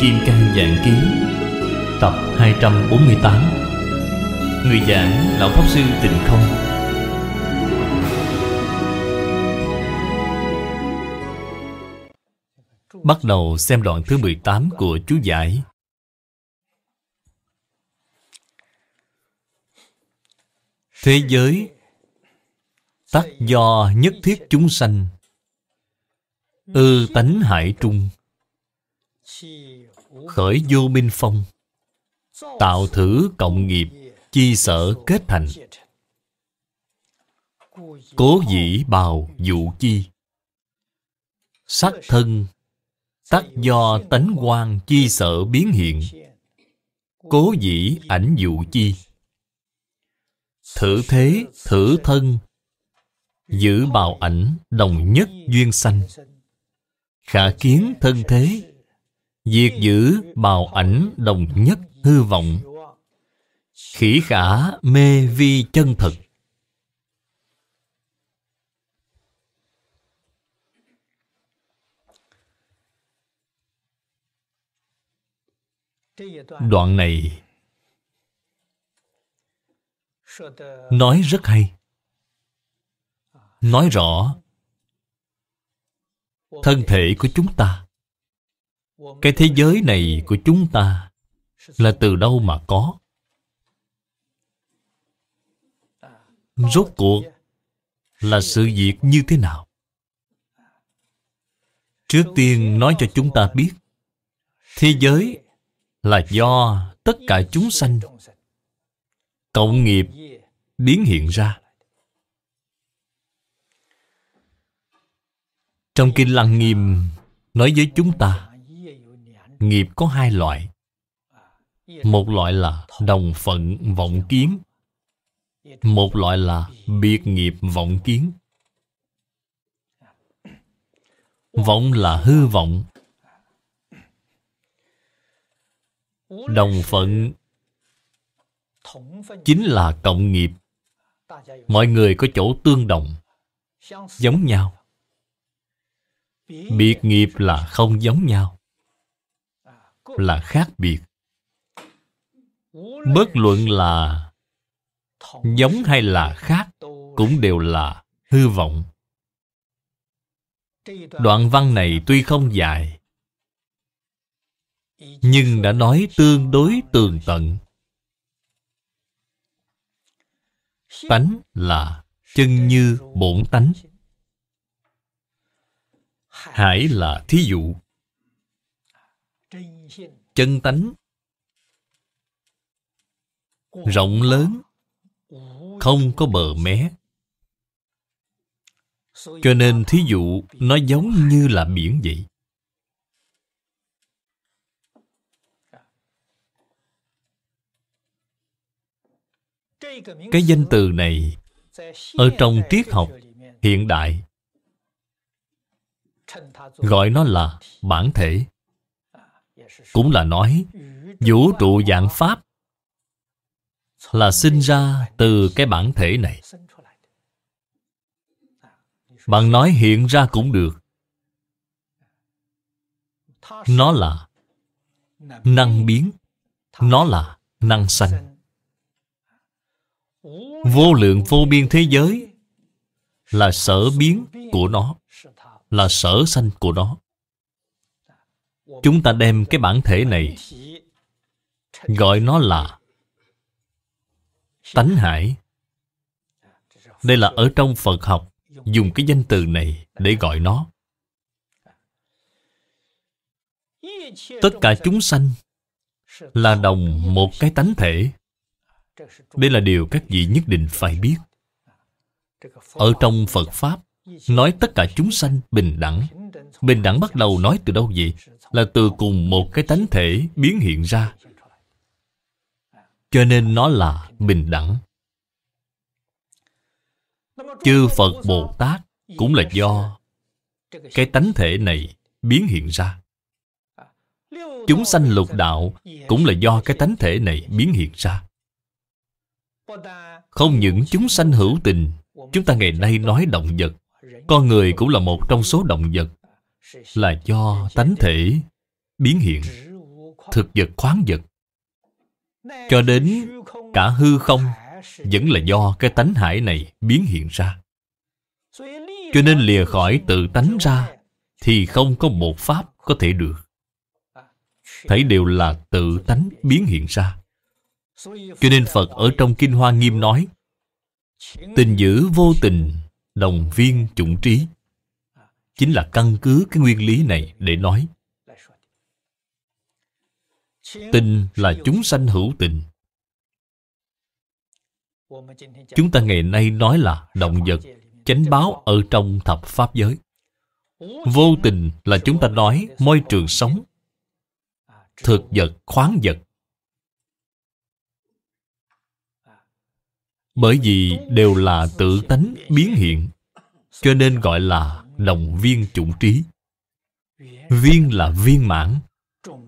Kim Cang giảng Ký Tập 248 Người giảng Lão Pháp Sư Tịnh Không Bắt đầu xem đoạn thứ 18 của chú giải Thế giới Tắc do nhất thiết chúng sanh Ư tánh hải trung khởi vô minh phong tạo thử cộng nghiệp chi sở kết thành cố dĩ bào dụ chi sắc thân tắc do tánh quan chi sở biến hiện cố dĩ ảnh dụ chi thử thế thử thân giữ bào ảnh đồng nhất duyên sanh khả kiến thân thế Diệt giữ bào ảnh đồng nhất hư vọng Khỉ khả mê vi chân thật Đoạn này Nói rất hay Nói rõ Thân thể của chúng ta cái thế giới này của chúng ta là từ đâu mà có rốt cuộc là sự việc như thế nào trước tiên nói cho chúng ta biết thế giới là do tất cả chúng sanh cộng nghiệp biến hiện ra trong kinh lăng nghiêm nói với chúng ta nghiệp có hai loại một loại là đồng phận vọng kiến một loại là biệt nghiệp vọng kiến vọng là hư vọng đồng phận chính là cộng nghiệp mọi người có chỗ tương đồng giống nhau biệt nghiệp là không giống nhau là khác biệt bất luận là giống hay là khác cũng đều là hư vọng đoạn văn này tuy không dài nhưng đã nói tương đối tường tận tánh là chân như bổn tánh hải là thí dụ chân tánh rộng lớn không có bờ mé cho nên thí dụ nó giống như là biển vậy cái danh từ này ở trong triết học hiện đại gọi nó là bản thể cũng là nói vũ trụ dạng pháp là sinh ra từ cái bản thể này bạn nói hiện ra cũng được nó là năng biến nó là năng sanh vô lượng vô biên thế giới là sở biến của nó là sở sanh của nó Chúng ta đem cái bản thể này Gọi nó là Tánh hải Đây là ở trong Phật học Dùng cái danh từ này để gọi nó Tất cả chúng sanh Là đồng một cái tánh thể Đây là điều các vị nhất định phải biết Ở trong Phật Pháp Nói tất cả chúng sanh bình đẳng Bình đẳng bắt đầu nói từ đâu vậy? là từ cùng một cái tánh thể biến hiện ra cho nên nó là bình đẳng chư phật bồ tát cũng là do cái tánh thể này biến hiện ra chúng sanh lục đạo cũng là do cái tánh thể này biến hiện ra không những chúng sanh hữu tình chúng ta ngày nay nói động vật con người cũng là một trong số động vật là do tánh thể biến hiện thực vật khoáng vật cho đến cả hư không vẫn là do cái tánh hải này biến hiện ra cho nên lìa khỏi tự tánh ra thì không có một pháp có thể được thấy đều là tự tánh biến hiện ra cho nên phật ở trong kinh hoa nghiêm nói tình dữ vô tình đồng viên chủng trí chính là căn cứ cái nguyên lý này để nói tình là chúng sanh hữu tình chúng ta ngày nay nói là động vật chánh báo ở trong thập pháp giới vô tình là chúng ta nói môi trường sống thực vật khoáng vật bởi vì đều là tự tánh biến hiện cho nên gọi là đồng viên chủng trí viên là viên mãn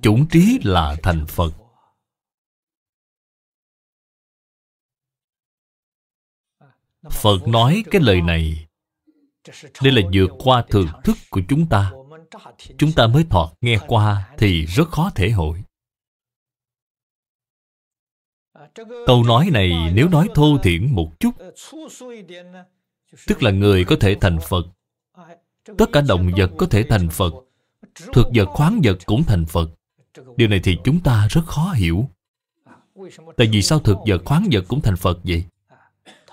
chủng trí là thành phật phật nói cái lời này đây là vượt qua thường thức của chúng ta chúng ta mới thọt nghe qua thì rất khó thể hội câu nói này nếu nói thô thiển một chút tức là người có thể thành phật Tất cả động vật có thể thành Phật Thực vật khoáng vật cũng thành Phật Điều này thì chúng ta rất khó hiểu Tại vì sao thực vật khoáng vật cũng thành Phật vậy?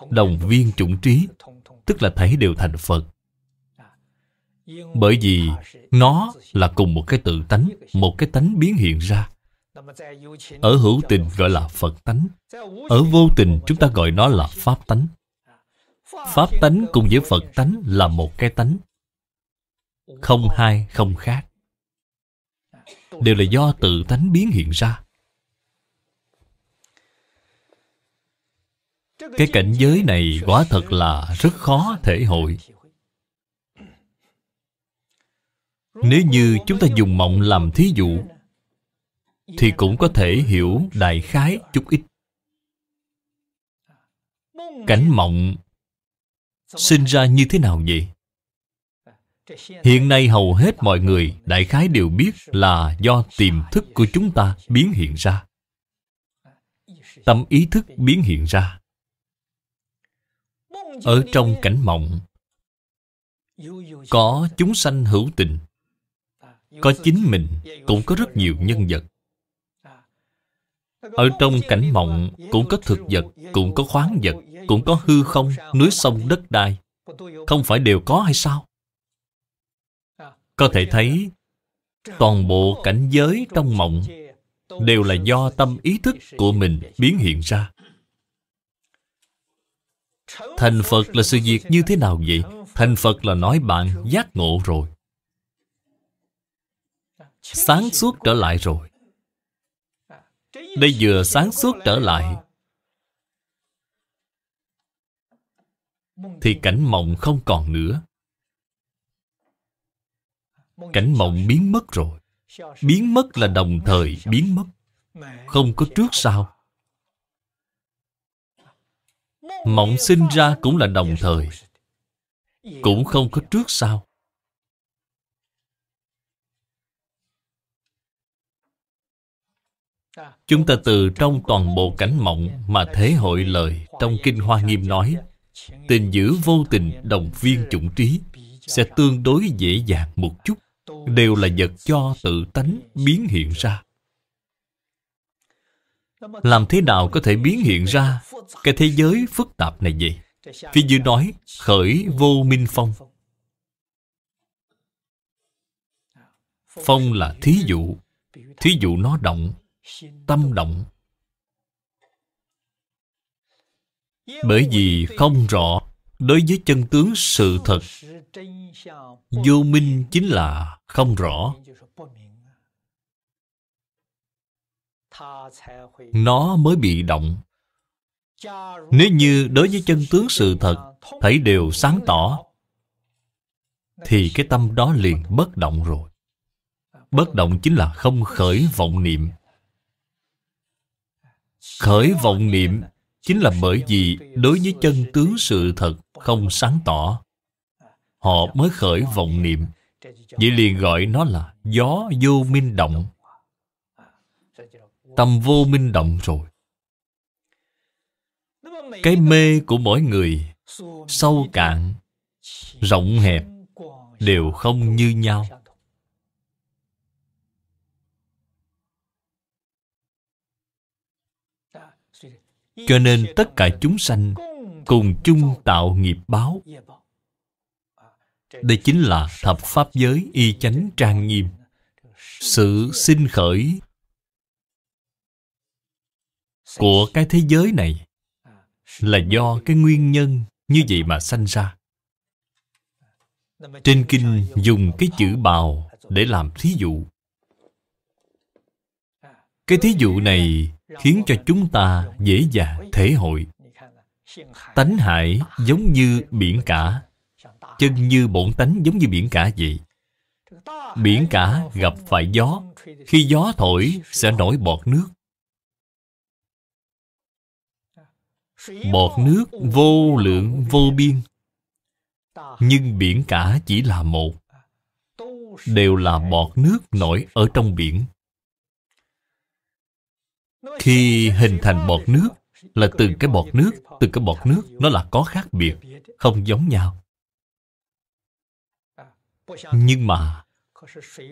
Đồng viên chủng trí Tức là thấy đều thành Phật Bởi vì nó là cùng một cái tự tánh Một cái tánh biến hiện ra Ở hữu tình gọi là Phật tánh Ở vô tình chúng ta gọi nó là Pháp tánh Pháp tánh cùng với Phật tánh là một cái tánh không hai không khác đều là do tự tánh biến hiện ra cái cảnh giới này quả thật là rất khó thể hội nếu như chúng ta dùng mộng làm thí dụ thì cũng có thể hiểu đại khái chút ít cảnh mộng sinh ra như thế nào vậy hiện nay hầu hết mọi người đại khái đều biết là do tiềm thức của chúng ta biến hiện ra tâm ý thức biến hiện ra ở trong cảnh mộng có chúng sanh hữu tình có chính mình cũng có rất nhiều nhân vật ở trong cảnh mộng cũng có thực vật cũng có khoáng vật cũng có hư không núi sông đất đai không phải đều có hay sao có thể thấy toàn bộ cảnh giới trong mộng đều là do tâm ý thức của mình biến hiện ra. Thành Phật là sự việc như thế nào vậy? Thành Phật là nói bạn giác ngộ rồi. Sáng suốt trở lại rồi. Đây vừa sáng suốt trở lại Thì cảnh mộng không còn nữa Cảnh mộng biến mất rồi Biến mất là đồng thời biến mất Không có trước sau Mộng sinh ra cũng là đồng thời Cũng không có trước sau Chúng ta từ trong toàn bộ cảnh mộng mà Thế hội lời trong Kinh Hoa Nghiêm nói Tình giữ vô tình đồng viên chủng trí sẽ tương đối dễ dàng một chút đều là vật cho tự tánh biến hiện ra làm thế nào có thể biến hiện ra cái thế giới phức tạp này vậy phía dưới nói khởi vô minh phong phong là thí dụ thí dụ nó động tâm động bởi vì không rõ Đối với chân tướng sự thật Vô minh chính là không rõ Nó mới bị động Nếu như đối với chân tướng sự thật Thấy đều sáng tỏ Thì cái tâm đó liền bất động rồi Bất động chính là không khởi vọng niệm Khởi vọng niệm chính là bởi vì đối với chân tướng sự thật không sáng tỏ họ mới khởi vọng niệm vậy liền gọi nó là gió vô minh động tâm vô minh động rồi cái mê của mỗi người sâu cạn rộng hẹp đều không như nhau cho nên tất cả chúng sanh cùng chung tạo nghiệp báo đây chính là thập pháp giới y chánh trang nghiêm sự sinh khởi của cái thế giới này là do cái nguyên nhân như vậy mà sanh ra trên kinh dùng cái chữ bào để làm thí dụ cái thí dụ này khiến cho chúng ta dễ dàng thể hội tánh hải giống như biển cả chân như bổn tánh giống như biển cả vậy biển cả gặp phải gió khi gió thổi sẽ nổi bọt nước bọt nước vô lượng vô biên nhưng biển cả chỉ là một đều là bọt nước nổi ở trong biển khi hình thành bọt nước là từ cái bọt nước, từ cái bọt nước nó là có khác biệt, không giống nhau. Nhưng mà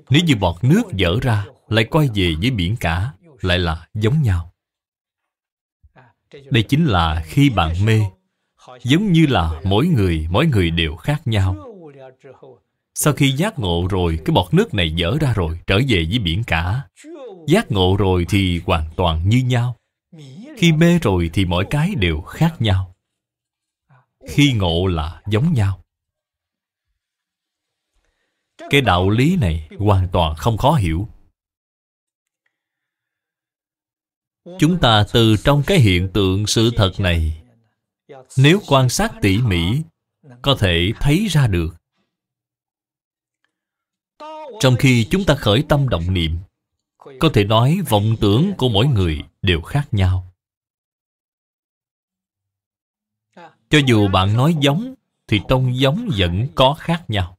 nếu như bọt nước dở ra lại quay về với biển cả lại là giống nhau. Đây chính là khi bạn mê giống như là mỗi người mỗi người đều khác nhau. Sau khi giác ngộ rồi, cái bọt nước này dở ra rồi, trở về với biển cả. Giác ngộ rồi thì hoàn toàn như nhau. Khi mê rồi thì mỗi cái đều khác nhau Khi ngộ là giống nhau Cái đạo lý này hoàn toàn không khó hiểu Chúng ta từ trong cái hiện tượng sự thật này Nếu quan sát tỉ mỉ Có thể thấy ra được Trong khi chúng ta khởi tâm động niệm Có thể nói vọng tưởng của mỗi người đều khác nhau Cho dù bạn nói giống Thì tông giống vẫn có khác nhau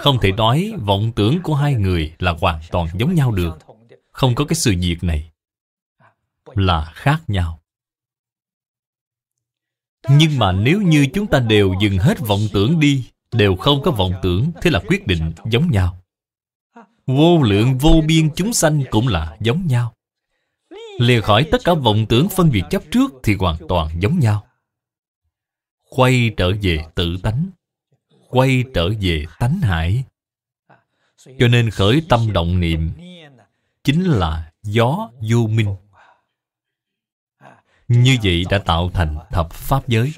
Không thể nói vọng tưởng của hai người là hoàn toàn giống nhau được Không có cái sự việc này Là khác nhau Nhưng mà nếu như chúng ta đều dừng hết vọng tưởng đi Đều không có vọng tưởng Thế là quyết định giống nhau Vô lượng vô biên chúng sanh cũng là giống nhau Lìa khỏi tất cả vọng tưởng phân biệt chấp trước Thì hoàn toàn giống nhau quay trở về tự tánh quay trở về tánh hải cho nên khởi tâm động niệm chính là gió vô minh như vậy đã tạo thành thập pháp giới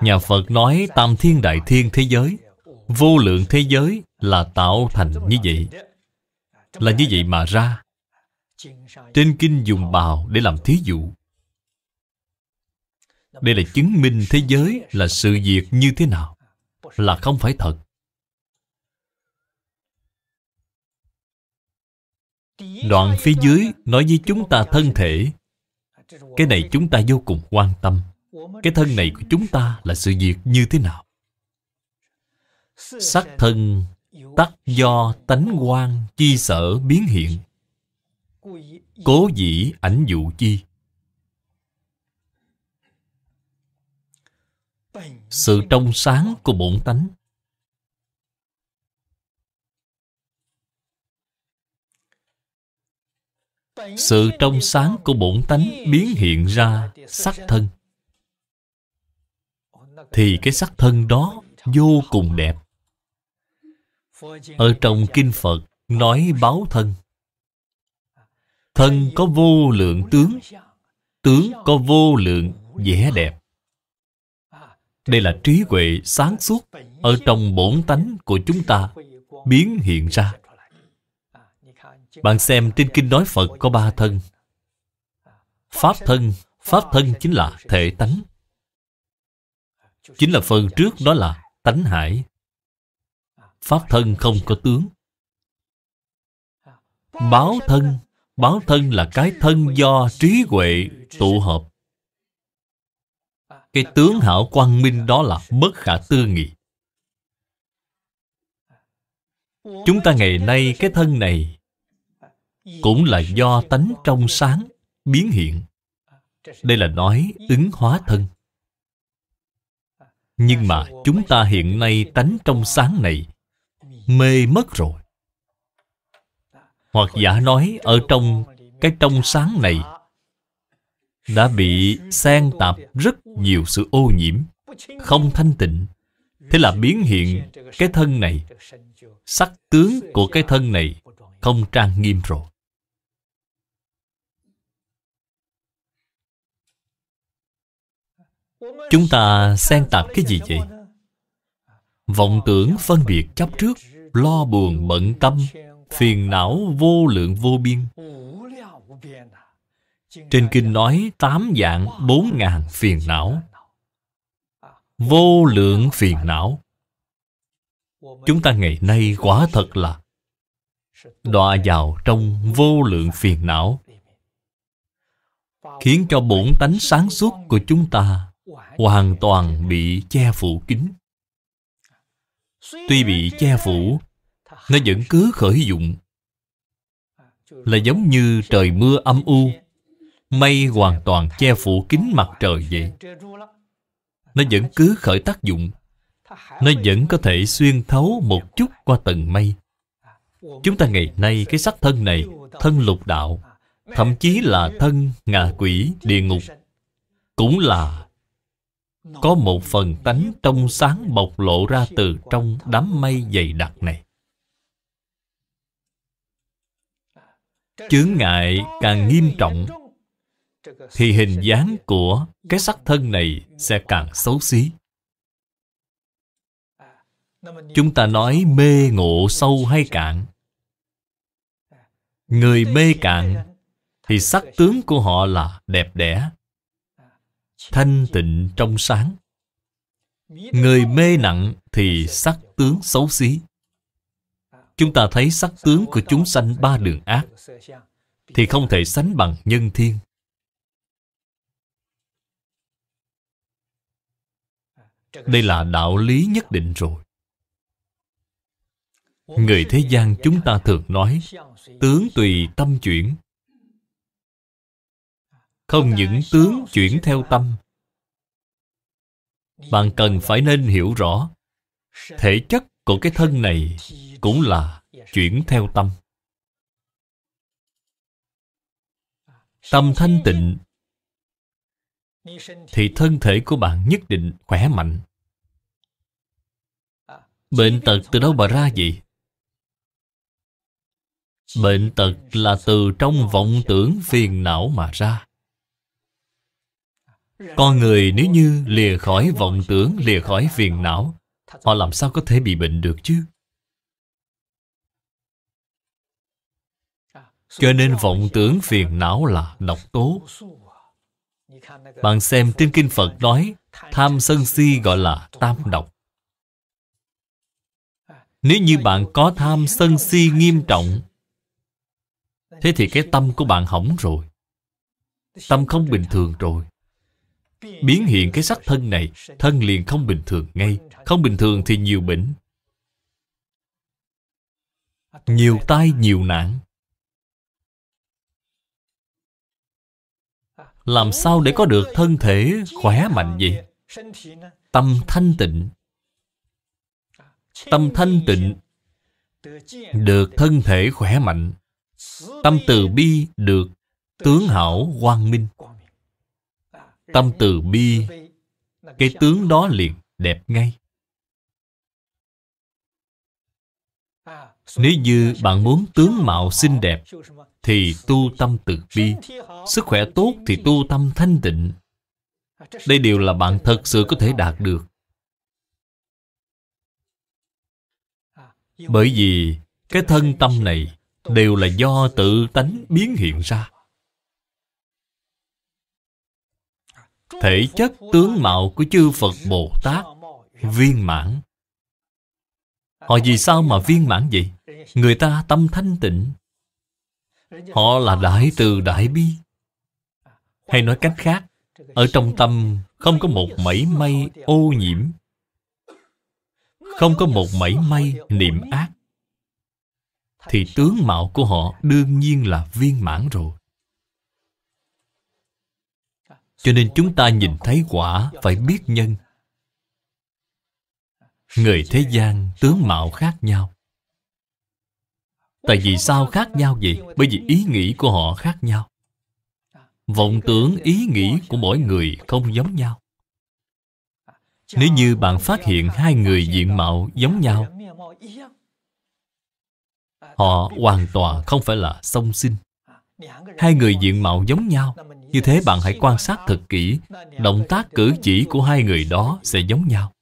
nhà phật nói tam thiên đại thiên thế giới vô lượng thế giới là tạo thành như vậy là như vậy mà ra trên kinh dùng bào để làm thí dụ đây là chứng minh thế giới là sự việc như thế nào là không phải thật đoạn phía dưới nói với chúng ta thân thể cái này chúng ta vô cùng quan tâm cái thân này của chúng ta là sự việc như thế nào sắc thân tắc do tánh quan chi sở biến hiện cố dĩ ảnh dụ chi sự trong sáng của bổn tánh sự trong sáng của bổn tánh biến hiện ra sắc thân thì cái sắc thân đó vô cùng đẹp ở trong kinh phật nói báo thân thân có vô lượng tướng tướng có vô lượng vẻ đẹp đây là trí huệ sáng suốt Ở trong bổn tánh của chúng ta Biến hiện ra Bạn xem trên kinh nói Phật có ba thân Pháp thân Pháp thân chính là thể tánh Chính là phần trước đó là tánh hải Pháp thân không có tướng Báo thân Báo thân là cái thân do trí huệ tụ hợp cái tướng hảo quang minh đó là bất khả tư nghị Chúng ta ngày nay cái thân này Cũng là do tánh trong sáng biến hiện Đây là nói ứng hóa thân Nhưng mà chúng ta hiện nay tánh trong sáng này Mê mất rồi Hoặc giả nói ở trong cái trong sáng này đã bị xen tạp rất nhiều sự ô nhiễm không thanh tịnh thế là biến hiện cái thân này sắc tướng của cái thân này không trang nghiêm rồi chúng ta xen tạp cái gì vậy vọng tưởng phân biệt chấp trước lo buồn bận tâm phiền não vô lượng vô biên trên kinh nói tám dạng bốn ngàn phiền não Vô lượng phiền não Chúng ta ngày nay quả thật là Đọa vào trong vô lượng phiền não Khiến cho bổn tánh sáng suốt của chúng ta Hoàn toàn bị che phủ kín Tuy bị che phủ Nó vẫn cứ khởi dụng Là giống như trời mưa âm u mây hoàn toàn che phủ kín mặt trời vậy nó vẫn cứ khởi tác dụng nó vẫn có thể xuyên thấu một chút qua tầng mây chúng ta ngày nay cái sắc thân này thân lục đạo thậm chí là thân ngạ quỷ địa ngục cũng là có một phần tánh trong sáng bộc lộ ra từ trong đám mây dày đặc này chướng ngại càng nghiêm trọng thì hình dáng của cái sắc thân này sẽ càng xấu xí chúng ta nói mê ngộ sâu hay cạn người mê cạn thì sắc tướng của họ là đẹp đẽ thanh tịnh trong sáng người mê nặng thì sắc tướng xấu xí chúng ta thấy sắc tướng của chúng sanh ba đường ác thì không thể sánh bằng nhân thiên đây là đạo lý nhất định rồi người thế gian chúng ta thường nói tướng tùy tâm chuyển không những tướng chuyển theo tâm bạn cần phải nên hiểu rõ thể chất của cái thân này cũng là chuyển theo tâm tâm thanh tịnh thì thân thể của bạn nhất định khỏe mạnh bệnh tật từ đâu mà ra vậy bệnh tật là từ trong vọng tưởng phiền não mà ra con người nếu như lìa khỏi vọng tưởng lìa khỏi phiền não họ làm sao có thể bị bệnh được chứ cho nên vọng tưởng phiền não là độc tố bạn xem trên Kinh Phật nói Tham sân si gọi là tam độc à, Nếu như bạn có tham sân si nghiêm trọng Thế thì cái tâm của bạn hỏng rồi Tâm không bình thường rồi Biến hiện cái sắc thân này Thân liền không bình thường ngay Không bình thường thì nhiều bệnh Nhiều tai nhiều nạn Làm sao để có được thân thể khỏe mạnh gì? Tâm thanh tịnh Tâm thanh tịnh Được thân thể khỏe mạnh Tâm từ bi được tướng hảo quang minh Tâm từ bi Cái tướng đó liền đẹp ngay Nếu như bạn muốn tướng mạo xinh đẹp Thì tu tâm từ bi Sức khỏe tốt thì tu tâm thanh tịnh Đây đều là bạn thật sự có thể đạt được Bởi vì cái thân tâm này Đều là do tự tánh biến hiện ra Thể chất tướng mạo của chư Phật Bồ Tát Viên mãn Họ vì sao mà viên mãn vậy? Người ta tâm thanh tịnh Họ là đại từ đại bi Hay nói cách khác Ở trong tâm không có một mảy may ô nhiễm Không có một mảy may niệm ác Thì tướng mạo của họ đương nhiên là viên mãn rồi Cho nên chúng ta nhìn thấy quả phải biết nhân Người thế gian tướng mạo khác nhau Tại vì sao khác nhau vậy? Bởi vì ý nghĩ của họ khác nhau Vọng tưởng ý nghĩ của mỗi người không giống nhau Nếu như bạn phát hiện hai người diện mạo giống nhau Họ hoàn toàn không phải là song sinh Hai người diện mạo giống nhau Như thế bạn hãy quan sát thật kỹ Động tác cử chỉ của hai người đó sẽ giống nhau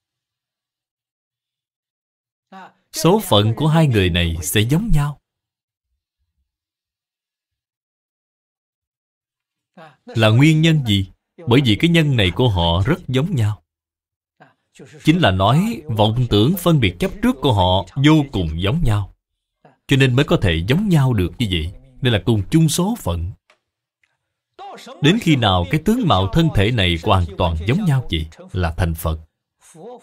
Số phận của hai người này sẽ giống nhau là nguyên nhân gì? Bởi vì cái nhân này của họ rất giống nhau Chính là nói vọng tưởng phân biệt chấp trước của họ vô cùng giống nhau Cho nên mới có thể giống nhau được như vậy Nên là cùng chung số phận Đến khi nào cái tướng mạo thân thể này hoàn toàn giống nhau vậy Là thành Phật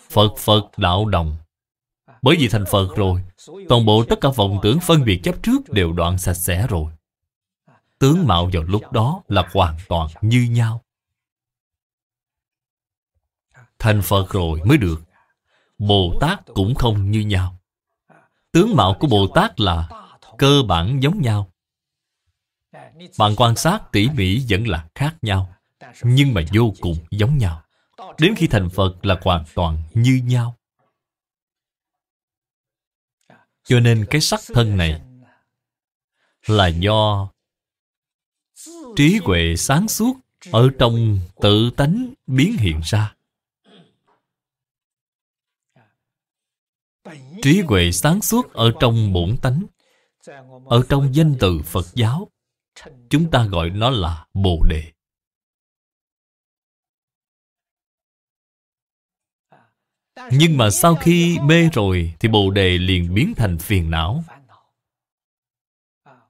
Phật Phật đạo đồng Bởi vì thành Phật rồi Toàn bộ tất cả vọng tưởng phân biệt chấp trước đều đoạn sạch sẽ rồi Tướng mạo vào lúc đó là hoàn toàn như nhau Thành Phật rồi mới được Bồ Tát cũng không như nhau Tướng mạo của Bồ Tát là cơ bản giống nhau Bạn quan sát tỉ mỉ vẫn là khác nhau Nhưng mà vô cùng giống nhau Đến khi thành Phật là hoàn toàn như nhau Cho nên cái sắc thân này Là do trí huệ sáng suốt ở trong tự tánh biến hiện ra trí huệ sáng suốt ở trong bổn tánh ở trong danh từ phật giáo chúng ta gọi nó là bồ đề nhưng mà sau khi mê rồi thì bồ đề liền biến thành phiền não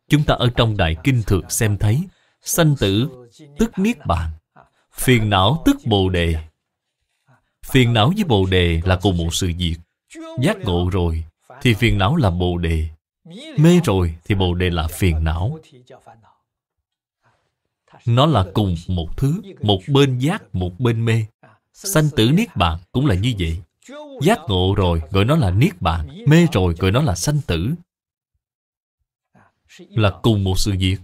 chúng ta ở trong đại kinh thường xem thấy Sanh tử tức Niết Bàn Phiền não tức Bồ Đề Phiền não với Bồ Đề là cùng một sự việc Giác ngộ rồi Thì phiền não là Bồ Đề Mê rồi thì Bồ Đề là phiền não Nó là cùng một thứ Một bên giác, một bên mê Sanh tử Niết Bàn cũng là như vậy Giác ngộ rồi gọi nó là Niết Bàn Mê rồi gọi nó là sanh tử Là cùng một sự việc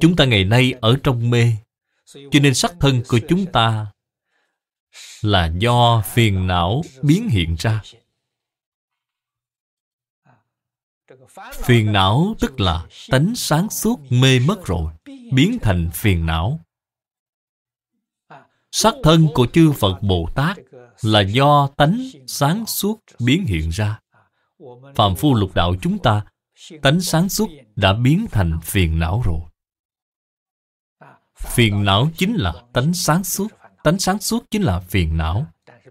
Chúng ta ngày nay ở trong mê Cho nên sắc thân của chúng ta Là do phiền não biến hiện ra Phiền não tức là tánh sáng suốt mê mất rồi Biến thành phiền não Sắc thân của chư Phật Bồ Tát Là do tánh sáng suốt biến hiện ra Phạm phu lục đạo chúng ta Tánh sáng suốt đã biến thành phiền não rồi Phiền não chính là tánh sáng suốt Tánh sáng suốt chính là phiền não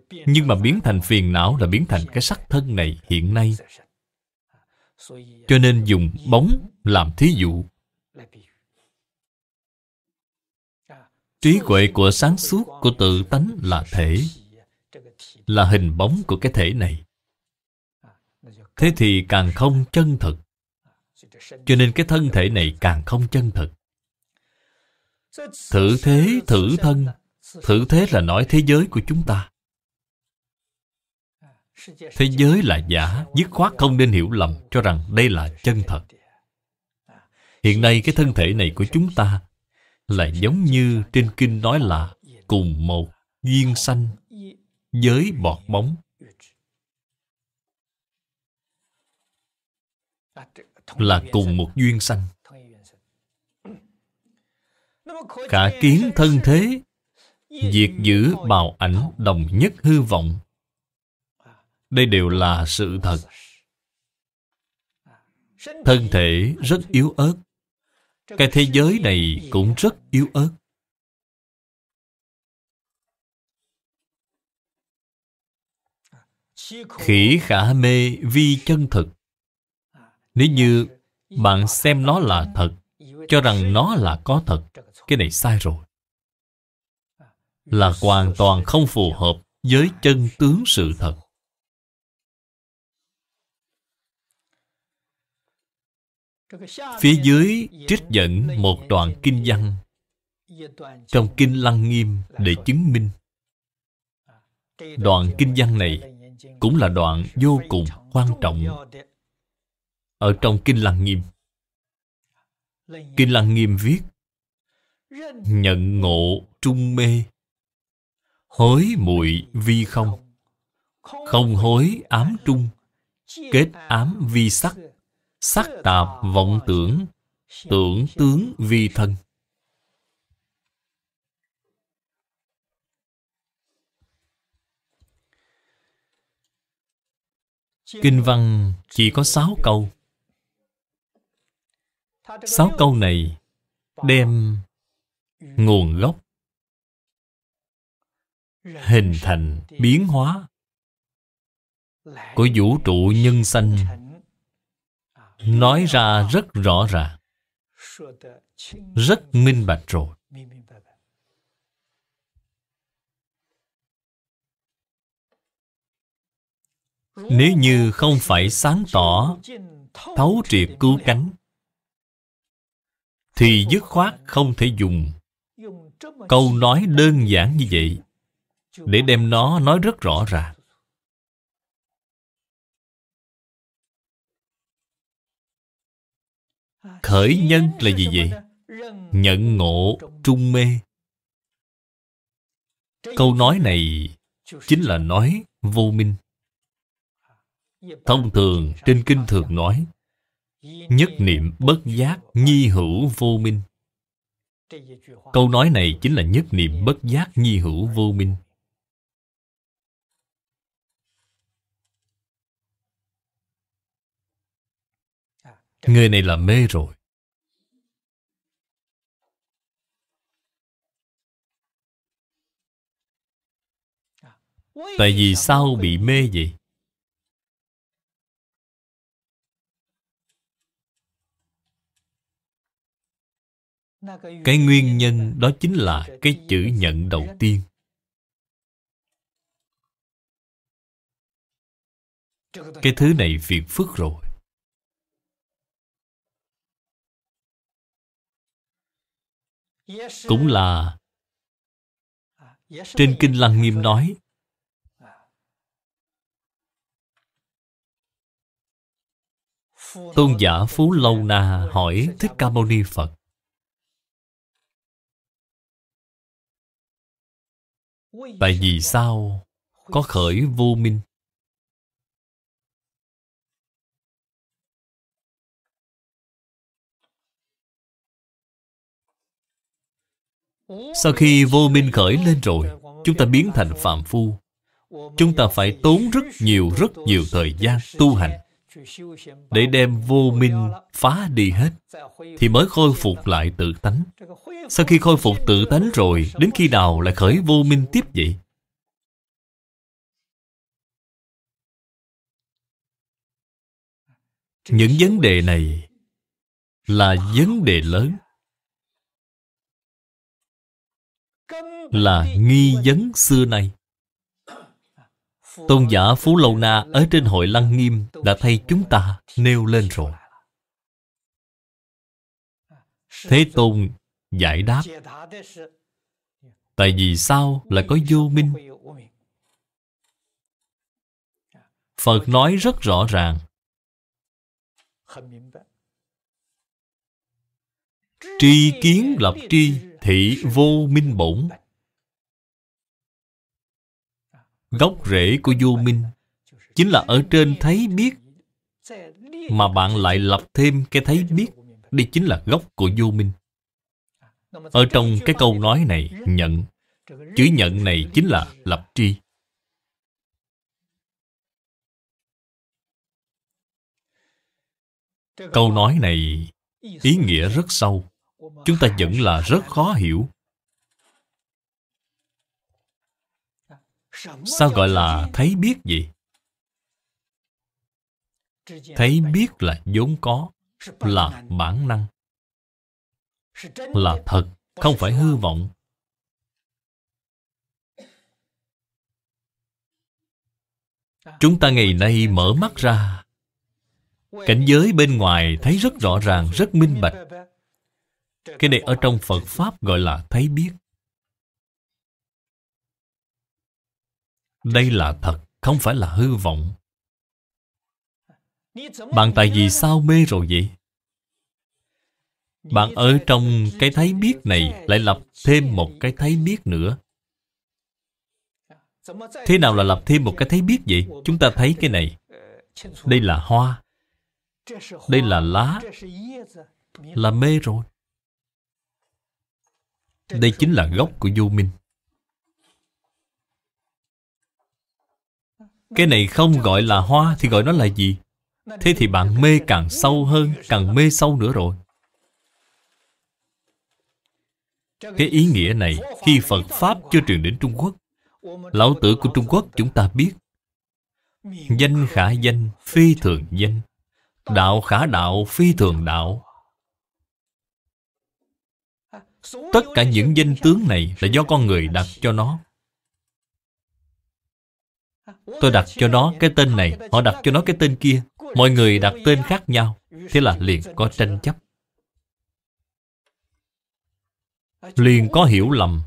Nhưng mà biến thành phiền não là biến thành cái sắc thân này hiện nay Cho nên dùng bóng làm thí dụ Trí huệ của sáng suốt của tự tánh là thể Là hình bóng của cái thể này Thế thì càng không chân thực, Cho nên cái thân thể này càng không chân thực. Thử thế, thử thân Thử thế là nói thế giới của chúng ta Thế giới là giả Dứt khoát không nên hiểu lầm Cho rằng đây là chân thật Hiện nay cái thân thể này của chúng ta Là giống như trên kinh nói là Cùng một duyên sanh Giới bọt bóng Là cùng một duyên sanh cả kiến thân thế diệt giữ bào ảnh đồng nhất hư vọng đây đều là sự thật thân thể rất yếu ớt cái thế giới này cũng rất yếu ớt khỉ khả mê vi chân thực nếu như bạn xem nó là thật cho rằng nó là có thật cái này sai rồi là hoàn toàn không phù à? hợp với chân tướng sự thật phía dưới trích dẫn một đoạn kinh văn trong kinh lăng nghiêm để chứng minh à, đoạn kinh văn này cũng là đoạn vô cùng quan trọng ở trong kinh lăng nghiêm kinh lăng nghiêm viết nhận ngộ trung mê hối muội vi không không hối ám trung kết ám vi sắc sắc tạp vọng tưởng tưởng tướng vi thân kinh văn chỉ có sáu câu sáu câu này đem nguồn gốc hình thành biến hóa của vũ trụ nhân sanh nói ra rất rõ ràng rất minh bạch rồi nếu như không phải sáng tỏ thấu triệt cứu cánh thì dứt khoát không thể dùng câu nói đơn giản như vậy để đem nó nói rất rõ ràng khởi nhân là gì vậy nhận ngộ trung mê câu nói này chính là nói vô minh thông thường trên kinh thường nói nhất niệm bất giác nhi hữu vô minh câu nói này chính là nhất niệm bất giác nhi hữu vô minh người này là mê rồi tại vì sao bị mê vậy cái nguyên nhân đó chính là cái chữ nhận đầu tiên cái thứ này phiền phức rồi cũng là trên kinh lăng nghiêm nói tôn giả phú lâu na hỏi thích ca mâu ni phật tại vì sao có khởi vô minh sau khi vô minh khởi lên rồi chúng ta biến thành phạm phu chúng ta phải tốn rất nhiều rất nhiều thời gian tu hành để đem vô minh phá đi hết thì mới khôi phục lại tự tánh sau khi khôi phục tự tánh rồi đến khi nào lại khởi vô minh tiếp vậy những vấn đề này là vấn đề lớn là nghi vấn xưa nay Tôn giả Phú Lâu Na ở trên hội Lăng Nghiêm đã thay chúng ta nêu lên rồi. Thế Tôn giải đáp Tại vì sao lại có vô minh? Phật nói rất rõ ràng Tri kiến lập tri thị vô minh bổn gốc rễ của vô minh chính là ở trên thấy biết mà bạn lại lập thêm cái thấy biết đây chính là gốc của vô minh ở trong cái câu nói này nhận chữ nhận này chính là lập tri câu nói này ý nghĩa rất sâu chúng ta vẫn là rất khó hiểu Sao gọi là thấy biết gì? Thấy biết là vốn có, là bản năng, là thật, không phải hư vọng. Chúng ta ngày nay mở mắt ra, cảnh giới bên ngoài thấy rất rõ ràng, rất minh bạch. Cái này ở trong Phật Pháp gọi là thấy biết. Đây là thật, không phải là hư vọng. Bạn tại vì sao mê rồi vậy? Bạn ở trong cái thấy biết này lại lập thêm một cái thấy biết nữa. Thế nào là lập thêm một cái thấy biết vậy? Chúng ta thấy cái này. Đây là hoa. Đây là lá. Là mê rồi. Đây chính là gốc của vô minh. Cái này không gọi là hoa Thì gọi nó là gì Thế thì bạn mê càng sâu hơn Càng mê sâu nữa rồi Cái ý nghĩa này Khi Phật Pháp chưa truyền đến Trung Quốc Lão tử của Trung Quốc chúng ta biết Danh khả danh Phi thường danh Đạo khả đạo Phi thường đạo Tất cả những danh tướng này Là do con người đặt cho nó Tôi đặt cho nó cái tên này, họ đặt cho nó cái tên kia. Mọi người đặt tên khác nhau, thế là liền có tranh chấp. Liền có hiểu lầm,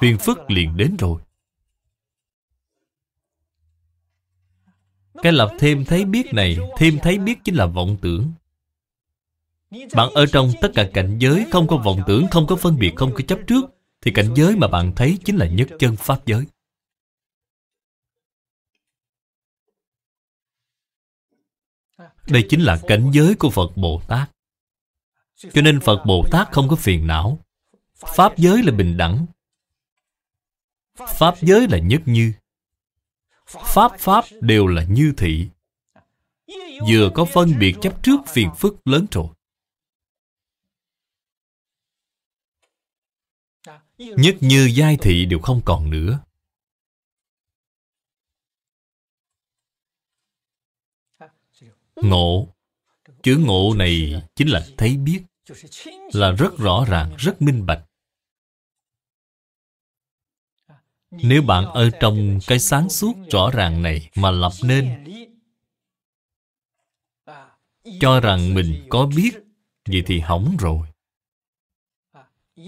phiền phức liền đến rồi. Cái lập thêm thấy biết này, thêm thấy biết chính là vọng tưởng. Bạn ở trong tất cả cảnh giới không có vọng tưởng, không có phân biệt, không có chấp trước, thì cảnh giới mà bạn thấy chính là nhất chân Pháp giới. Đây chính là cảnh giới của Phật Bồ Tát Cho nên Phật Bồ Tát không có phiền não Pháp giới là bình đẳng Pháp giới là nhất như Pháp Pháp đều là như thị Vừa có phân biệt chấp trước phiền phức lớn rồi Nhất như giai thị đều không còn nữa Ngộ Chữ ngộ này chính là thấy biết Là rất rõ ràng, rất minh bạch Nếu bạn ở trong cái sáng suốt rõ ràng này mà lập nên Cho rằng mình có biết gì thì hỏng rồi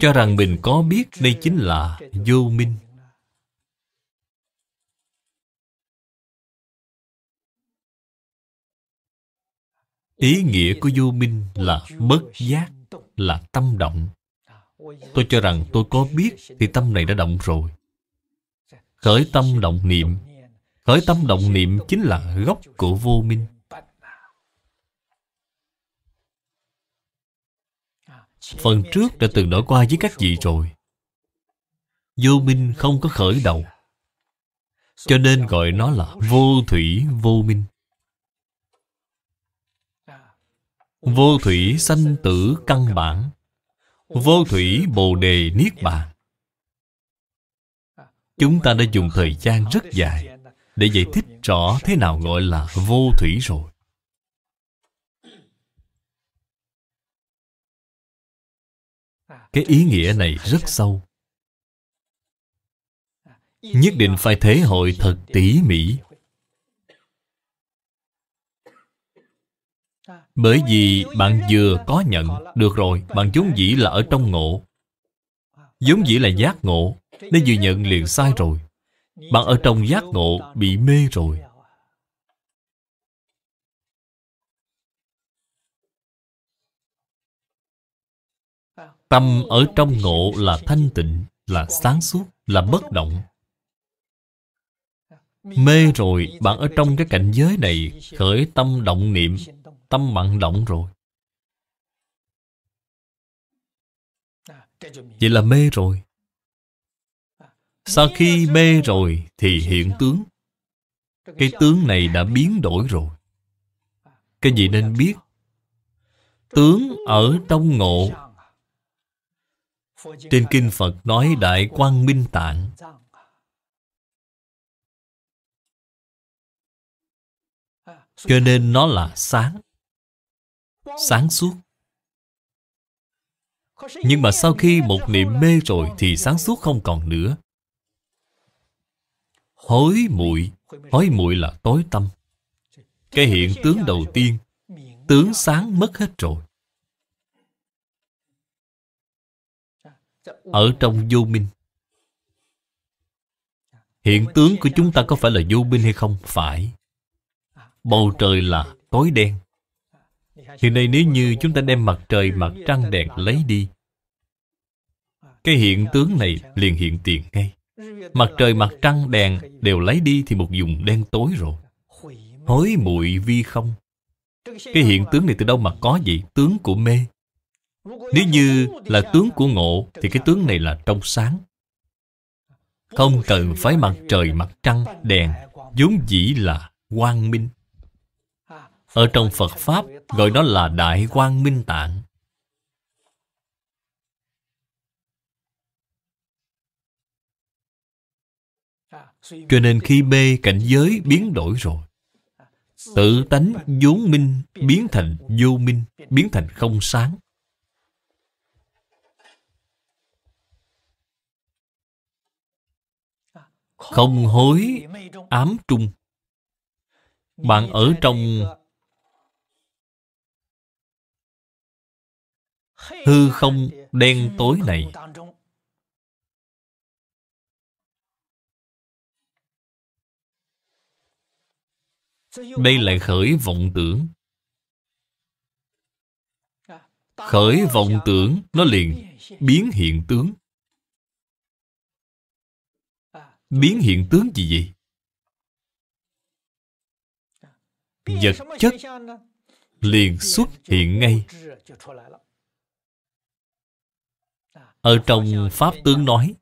Cho rằng mình có biết đây chính là vô minh ý nghĩa của vô minh là bất giác là tâm động tôi cho rằng tôi có biết thì tâm này đã động rồi khởi tâm động niệm khởi tâm động niệm chính là gốc của vô minh phần trước đã từng nói qua với các vị rồi vô minh không có khởi đầu cho nên gọi nó là vô thủy vô minh Vô thủy sanh tử căn bản Vô thủy bồ đề niết bàn Chúng ta đã dùng thời gian rất dài Để giải thích rõ thế nào gọi là vô thủy rồi Cái ý nghĩa này rất sâu Nhất định phải thế hội thật tỉ mỉ Bởi vì bạn vừa có nhận Được rồi, bạn giống dĩ là ở trong ngộ giống dĩ là giác ngộ nên vừa nhận liền sai rồi Bạn ở trong giác ngộ bị mê rồi Tâm ở trong ngộ là thanh tịnh Là sáng suốt, là bất động Mê rồi, bạn ở trong cái cảnh giới này Khởi tâm động niệm tâm bạn động rồi. Vậy là mê rồi. Sau khi mê rồi thì hiện tướng. Cái tướng này đã biến đổi rồi. Cái gì nên biết? Tướng ở trong ngộ. Trên Kinh Phật nói Đại Quang Minh Tạng. Cho nên nó là sáng sáng suốt nhưng mà sau khi một niệm mê rồi thì sáng suốt không còn nữa hối muội hối muội là tối tâm cái hiện tướng đầu tiên tướng sáng mất hết rồi ở trong vô minh hiện tướng của chúng ta có phải là vô minh hay không phải bầu trời là tối đen Hiện nay nếu như chúng ta đem mặt trời, mặt trăng đèn lấy đi Cái hiện tướng này liền hiện tiền ngay Mặt trời, mặt trăng, đèn đều lấy đi thì một dùng đen tối rồi Hối muội vi không Cái hiện tướng này từ đâu mà có vậy? Tướng của mê Nếu như là tướng của ngộ Thì cái tướng này là trong sáng Không cần phải mặt trời, mặt trăng, đèn vốn dĩ là quang minh ở trong Phật Pháp gọi đó là Đại Quang Minh Tạng. Cho nên khi B cảnh giới biến đổi rồi Tự tánh vốn minh biến thành vô minh Biến thành không sáng Không hối ám trung Bạn ở trong hư không đen tối này đây là khởi vọng tưởng khởi vọng tưởng nó liền biến hiện tướng biến hiện tướng gì vậy vật chất liền xuất hiện ngay ở trong Pháp Tướng nói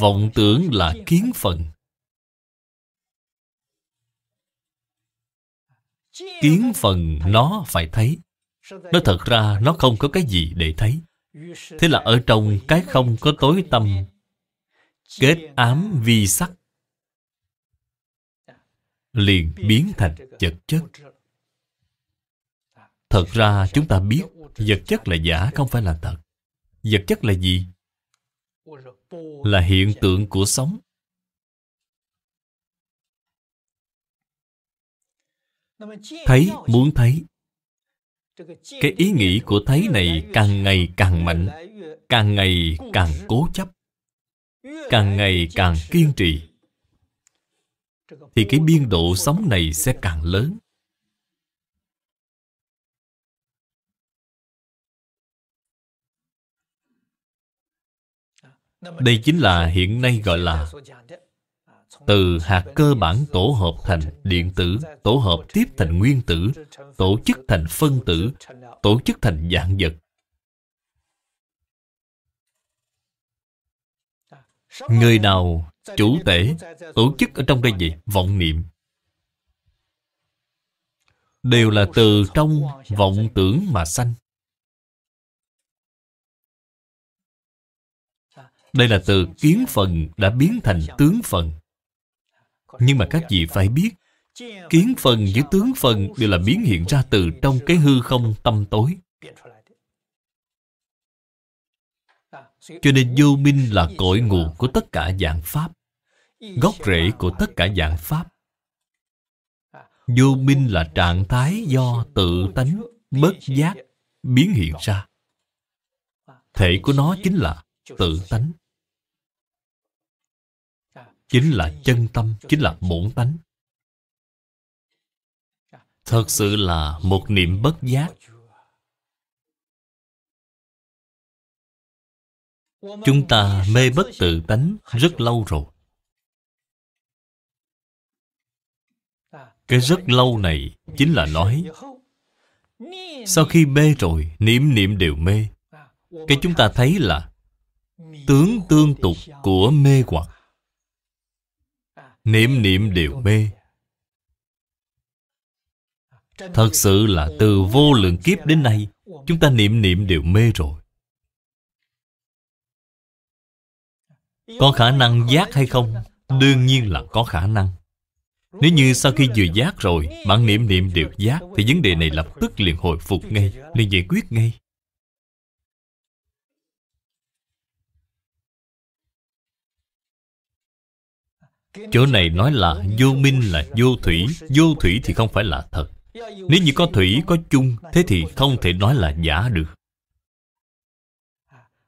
Vọng tưởng là kiến phần Kiến phần nó phải thấy nó thật ra nó không có cái gì để thấy Thế là ở trong cái không có tối tâm Kết ám vi sắc Liền biến thành vật chất Thật ra chúng ta biết vật chất là giả không phải là thật vật chất là gì là hiện tượng của sống thấy muốn thấy cái ý nghĩ của thấy này càng ngày càng mạnh càng ngày càng cố chấp càng ngày càng kiên trì thì cái biên độ sống này sẽ càng lớn đây chính là hiện nay gọi là từ hạt cơ bản tổ hợp thành điện tử, tổ hợp tiếp thành nguyên tử, tổ chức thành phân tử, tổ chức thành dạng vật. Người nào chủ tể, tổ chức ở trong đây gì? Vọng niệm. Đều là từ trong vọng tưởng mà sanh. Đây là từ kiến phần đã biến thành tướng phần Nhưng mà các vị phải biết Kiến phần với tướng phần đều là biến hiện ra từ trong cái hư không tâm tối Cho nên vô minh là cội nguồn của tất cả dạng Pháp Gốc rễ của tất cả dạng Pháp Vô minh là trạng thái do tự tánh bất giác biến hiện ra Thể của nó chính là tự tánh chính là chân tâm, chính là bổn tánh. Thật sự là một niệm bất giác. Chúng ta mê bất tự tánh rất lâu rồi. Cái rất lâu này chính là nói Sau khi mê rồi, niệm niệm đều mê Cái chúng ta thấy là Tướng tương tục của mê hoặc niệm niệm đều mê thật sự là từ vô lượng kiếp đến nay chúng ta niệm niệm đều mê rồi có khả năng giác hay không đương nhiên là có khả năng nếu như sau khi vừa giác rồi bạn niệm niệm đều giác thì vấn đề này lập tức liền hồi phục ngay liền giải quyết ngay Chỗ này nói là vô minh là vô thủy Vô thủy thì không phải là thật Nếu như có thủy có chung Thế thì không thể nói là giả được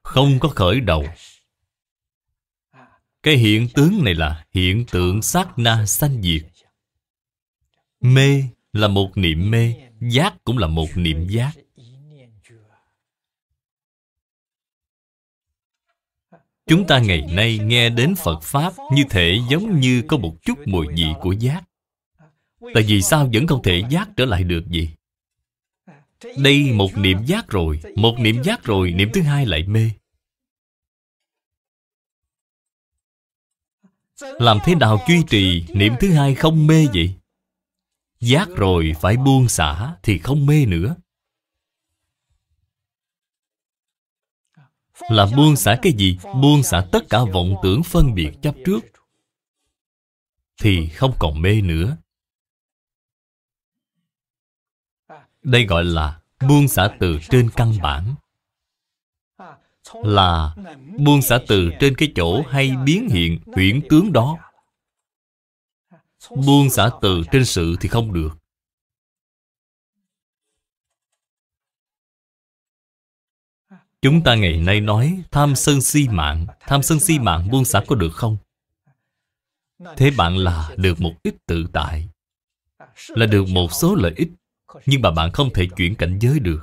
Không có khởi đầu Cái hiện tướng này là hiện tượng sát na sanh diệt Mê là một niệm mê Giác cũng là một niệm giác Chúng ta ngày nay nghe đến Phật Pháp như thể giống như có một chút mùi vị của giác. Tại vì sao vẫn không thể giác trở lại được gì? Đây một niệm giác rồi, một niệm giác rồi, niệm thứ hai lại mê. Làm thế nào duy trì niệm thứ hai không mê vậy? Giác rồi phải buông xả thì không mê nữa Là buông xả cái gì? Buông xả tất cả vọng tưởng phân biệt chấp trước Thì không còn mê nữa Đây gọi là buông xả từ trên căn bản Là buông xả từ trên cái chỗ hay biến hiện huyễn tướng đó Buông xả từ trên sự thì không được Chúng ta ngày nay nói tham sân si mạng Tham sân si mạng buông xả có được không? Thế bạn là được một ít tự tại Là được một số lợi ích Nhưng mà bạn không thể chuyển cảnh giới được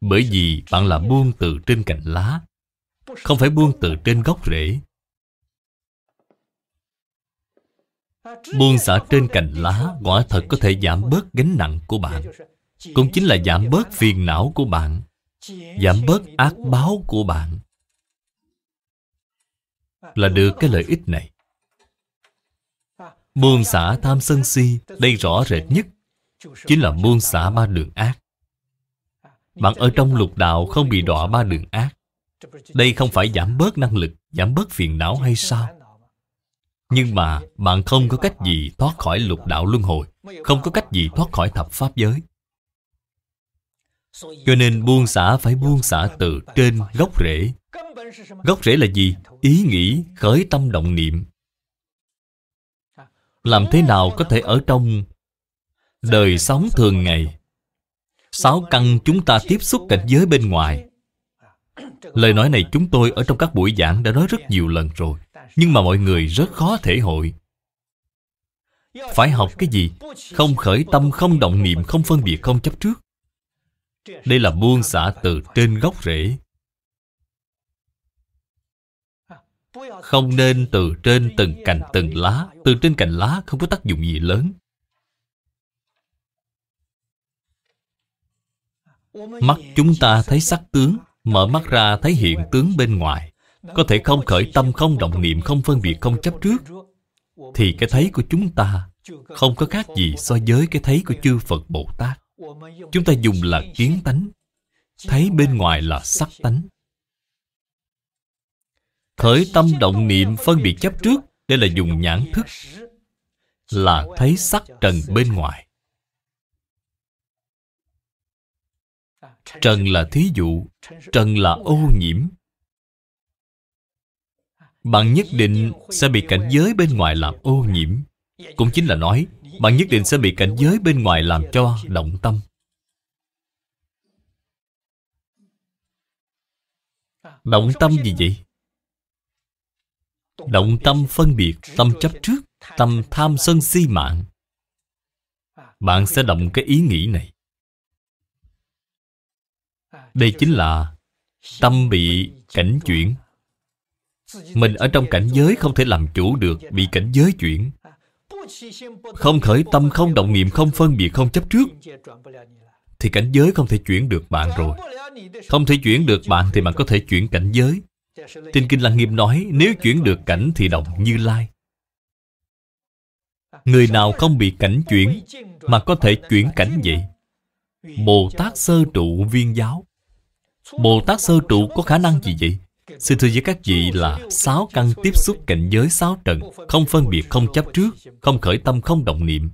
Bởi vì bạn là buông từ trên cành lá Không phải buông từ trên gốc rễ Buông xả trên cành lá Quả thật có thể giảm bớt gánh nặng của bạn Cũng chính là giảm bớt phiền não của bạn giảm bớt ác báo của bạn là được cái lợi ích này buông xả tham sân si đây rõ rệt nhất chính là buông xả ba đường ác bạn ở trong lục đạo không bị đọa ba đường ác đây không phải giảm bớt năng lực giảm bớt phiền não hay sao nhưng mà bạn không có cách gì thoát khỏi lục đạo luân hồi không có cách gì thoát khỏi thập pháp giới cho nên buông xả phải buông xả từ trên gốc rễ Gốc rễ là gì? Ý nghĩ, khởi tâm động niệm Làm thế nào có thể ở trong đời sống thường ngày Sáu căn chúng ta tiếp xúc cảnh giới bên ngoài Lời nói này chúng tôi ở trong các buổi giảng đã nói rất nhiều lần rồi Nhưng mà mọi người rất khó thể hội Phải học cái gì? Không khởi tâm, không động niệm, không phân biệt, không chấp trước đây là buông xả từ trên gốc rễ Không nên từ trên từng cành từng lá Từ trên cành lá không có tác dụng gì lớn Mắt chúng ta thấy sắc tướng Mở mắt ra thấy hiện tướng bên ngoài Có thể không khởi tâm, không động niệm, không phân biệt, không chấp trước Thì cái thấy của chúng ta Không có khác gì so với cái thấy của chư Phật Bồ Tát chúng ta dùng là kiến tánh thấy bên ngoài là sắc tánh khởi tâm động niệm phân biệt chấp trước đây là dùng nhãn thức là thấy sắc trần bên ngoài trần là thí dụ trần là ô nhiễm bạn nhất định sẽ bị cảnh giới bên ngoài làm ô nhiễm cũng chính là nói bạn nhất định sẽ bị cảnh giới bên ngoài làm cho động tâm Động tâm gì vậy? Động tâm phân biệt Tâm chấp trước Tâm tham sân si mạng Bạn sẽ động cái ý nghĩ này Đây chính là Tâm bị cảnh chuyển Mình ở trong cảnh giới không thể làm chủ được Bị cảnh giới chuyển không khởi tâm, không động niệm, không phân biệt, không chấp trước Thì cảnh giới không thể chuyển được bạn rồi Không thể chuyển được bạn thì bạn có thể chuyển cảnh giới Trên Kinh Lăng Nghiêm nói Nếu chuyển được cảnh thì động như lai Người nào không bị cảnh chuyển Mà có thể chuyển cảnh vậy Bồ Tát Sơ Trụ Viên Giáo Bồ Tát Sơ Trụ có khả năng gì vậy? Xin thưa với các vị là sáu căn tiếp xúc cảnh giới sáu trần Không phân biệt, không chấp trước, không khởi tâm, không động niệm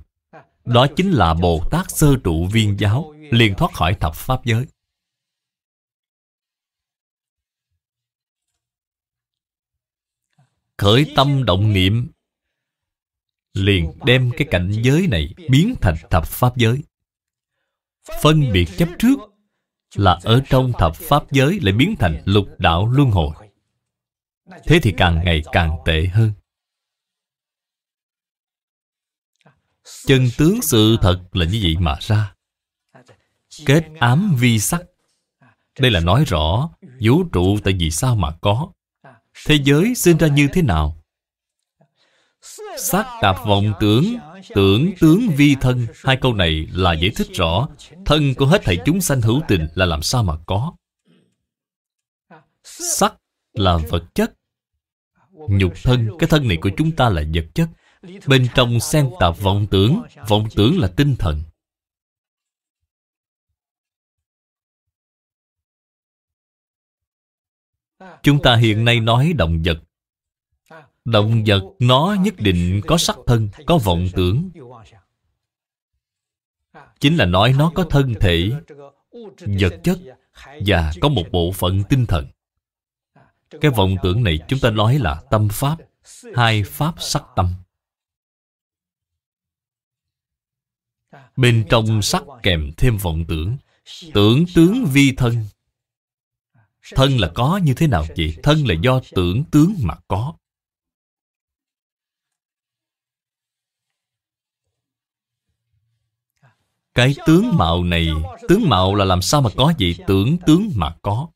Đó chính là Bồ Tát Sơ Trụ Viên Giáo Liền thoát khỏi thập Pháp giới Khởi tâm động niệm Liền đem cái cảnh giới này biến thành thập Pháp giới Phân biệt chấp trước là ở trong thập pháp giới lại biến thành lục đạo luân hồi thế thì càng ngày càng tệ hơn chân tướng sự thật là như vậy mà ra kết ám vi sắc đây là nói rõ vũ trụ tại vì sao mà có thế giới sinh ra như thế nào sắc tạp vọng tưởng Tưởng tướng vi thân Hai câu này là giải thích rõ Thân của hết thảy chúng sanh hữu tình Là làm sao mà có Sắc là vật chất Nhục thân Cái thân này của chúng ta là vật chất Bên trong xen tạp vọng tưởng Vọng tưởng là tinh thần Chúng ta hiện nay nói động vật Động vật nó nhất định có sắc thân Có vọng tưởng Chính là nói nó có thân thể Vật chất Và có một bộ phận tinh thần Cái vọng tưởng này chúng ta nói là tâm pháp Hai pháp sắc tâm Bên trong sắc kèm thêm vọng tưởng Tưởng tướng vi thân Thân là có như thế nào vậy? Thân là do tưởng tướng mà có Cái tướng mạo này Tướng mạo là làm sao mà có vậy Tưởng tướng mà có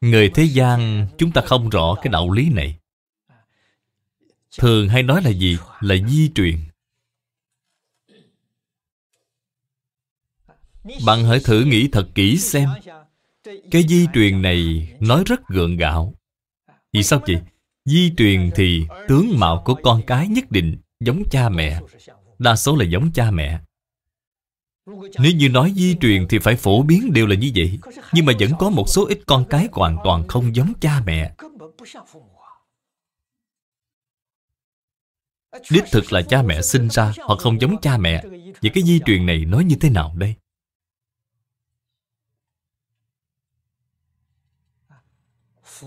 Người thế gian chúng ta không rõ cái đạo lý này Thường hay nói là gì? Là di truyền Bạn hãy thử nghĩ thật kỹ xem Cái di truyền này nói rất gượng gạo Vì sao vậy? Di truyền thì tướng mạo của con cái nhất định giống cha mẹ Đa số là giống cha mẹ Nếu như nói di truyền thì phải phổ biến đều là như vậy Nhưng mà vẫn có một số ít con cái hoàn toàn không giống cha mẹ Đích thực là cha mẹ sinh ra hoặc không giống cha mẹ Vậy cái di truyền này nói như thế nào đây?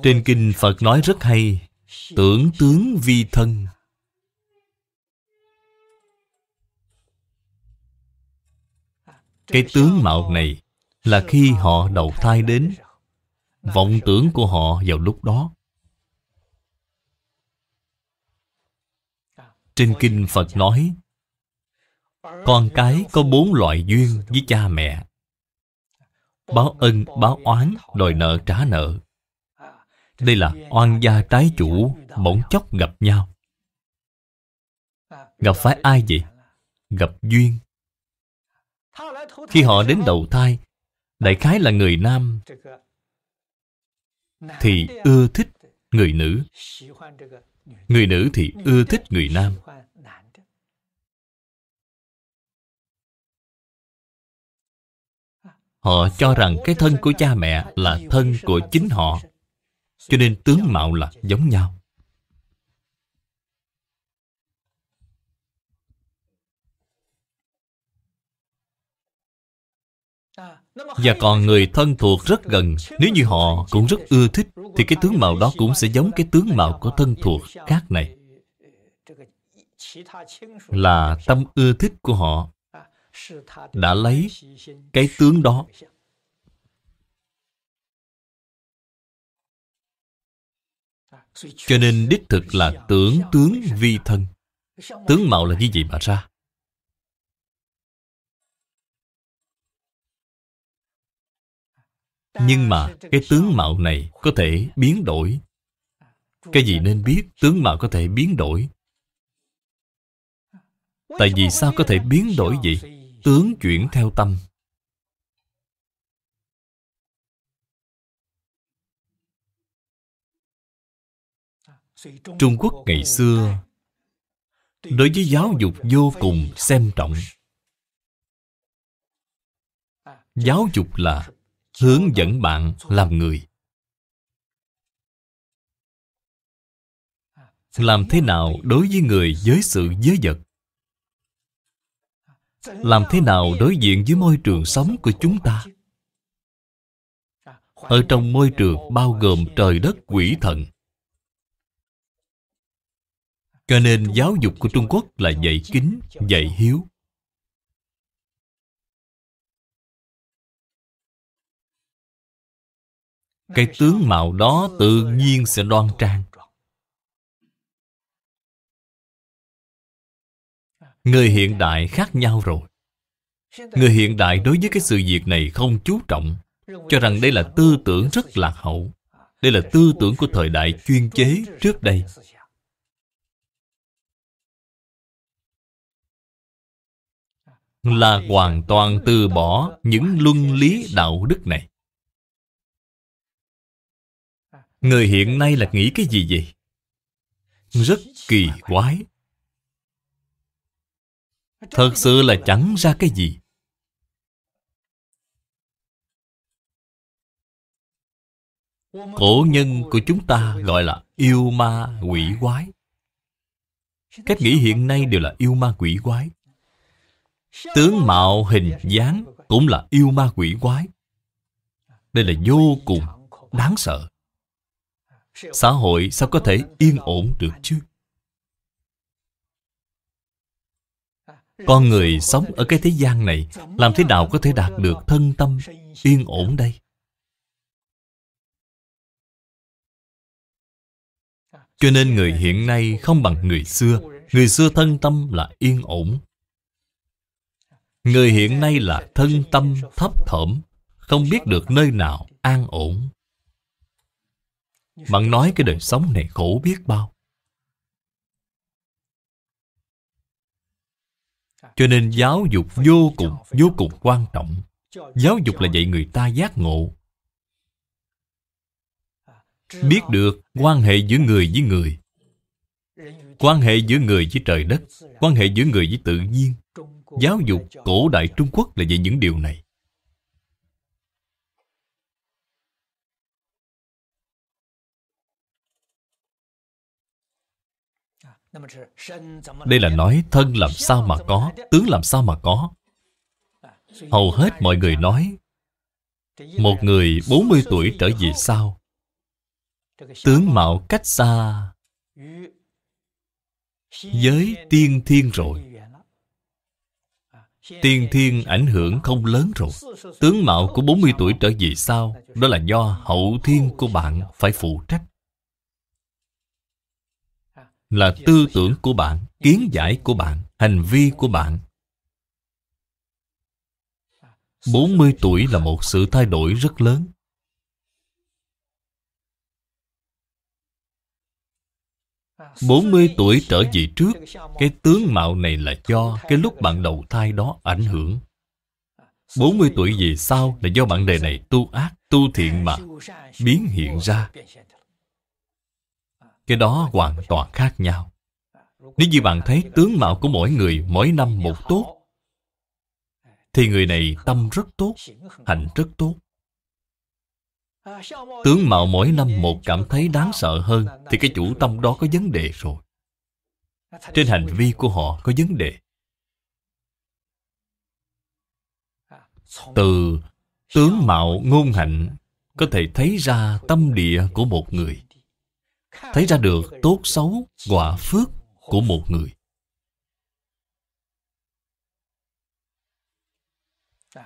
Trên kinh Phật nói rất hay Tưởng tướng vi thân Cái tướng mạo này Là khi họ đầu thai đến Vọng tưởng của họ vào lúc đó Trên kinh Phật nói Con cái có bốn loại duyên với cha mẹ Báo ân, báo oán, đòi nợ trả nợ đây là oan gia trái chủ Bỗng chốc gặp nhau Gặp phải ai vậy? Gặp duyên Khi họ đến đầu thai Đại khái là người nam Thì ưa thích người nữ Người nữ thì ưa thích người nam Họ cho rằng cái thân của cha mẹ là thân của chính họ cho nên tướng mạo là giống nhau Và còn người thân thuộc rất gần Nếu như họ cũng rất ưa thích Thì cái tướng mạo đó cũng sẽ giống cái tướng mạo của thân thuộc khác này Là tâm ưa thích của họ Đã lấy cái tướng đó Cho nên đích thực là tưởng tướng vi thân Tướng mạo là như vậy mà ra Nhưng mà cái tướng mạo này có thể biến đổi Cái gì nên biết tướng mạo có thể biến đổi Tại vì sao có thể biến đổi vậy? Tướng chuyển theo tâm trung quốc ngày xưa đối với giáo dục vô cùng xem trọng giáo dục là hướng dẫn bạn làm người làm thế nào đối với người giới sự giới vật làm thế nào đối diện với môi trường sống của chúng ta ở trong môi trường bao gồm trời đất quỷ thần cho nên giáo dục của Trung Quốc là dạy kính, dạy hiếu. Cái tướng mạo đó tự nhiên sẽ đoan trang. Người hiện đại khác nhau rồi. Người hiện đại đối với cái sự việc này không chú trọng, cho rằng đây là tư tưởng rất lạc hậu. Đây là tư tưởng của thời đại chuyên chế trước đây là hoàn toàn từ bỏ những luân lý đạo đức này người hiện nay là nghĩ cái gì vậy rất kỳ quái thật sự là chẳng ra cái gì cổ nhân của chúng ta gọi là yêu ma quỷ quái cách nghĩ hiện nay đều là yêu ma quỷ quái Tướng mạo hình dáng cũng là yêu ma quỷ quái. Đây là vô cùng đáng sợ. Xã hội sao có thể yên ổn được chứ? Con người sống ở cái thế gian này Làm thế nào có thể đạt được thân tâm yên ổn đây? Cho nên người hiện nay không bằng người xưa Người xưa thân tâm là yên ổn Người hiện nay là thân tâm thấp thỏm Không biết được nơi nào an ổn Bạn nói cái đời sống này khổ biết bao Cho nên giáo dục vô cùng, vô cùng quan trọng Giáo dục là dạy người ta giác ngộ Biết được quan hệ giữa người với người Quan hệ giữa người với trời đất Quan hệ giữa người với tự nhiên Giáo dục cổ đại Trung Quốc là về những điều này Đây là nói thân làm sao mà có Tướng làm sao mà có Hầu hết mọi người nói Một người 40 tuổi trở về sau Tướng mạo cách xa với tiên thiên rồi Tiên thiên ảnh hưởng không lớn rồi Tướng mạo của 40 tuổi trở về sau Đó là do hậu thiên của bạn phải phụ trách Là tư tưởng của bạn, kiến giải của bạn, hành vi của bạn 40 tuổi là một sự thay đổi rất lớn 40 tuổi trở về trước Cái tướng mạo này là do Cái lúc bạn đầu thai đó ảnh hưởng 40 tuổi về sau Là do bạn đời này tu ác Tu thiện mà biến hiện ra Cái đó hoàn toàn khác nhau Nếu như bạn thấy tướng mạo của mỗi người Mỗi năm một tốt Thì người này tâm rất tốt Hạnh rất tốt Tướng mạo mỗi năm một cảm thấy đáng sợ hơn Thì cái chủ tâm đó có vấn đề rồi Trên hành vi của họ có vấn đề Từ tướng mạo ngôn hạnh Có thể thấy ra tâm địa của một người Thấy ra được tốt xấu, quả phước của một người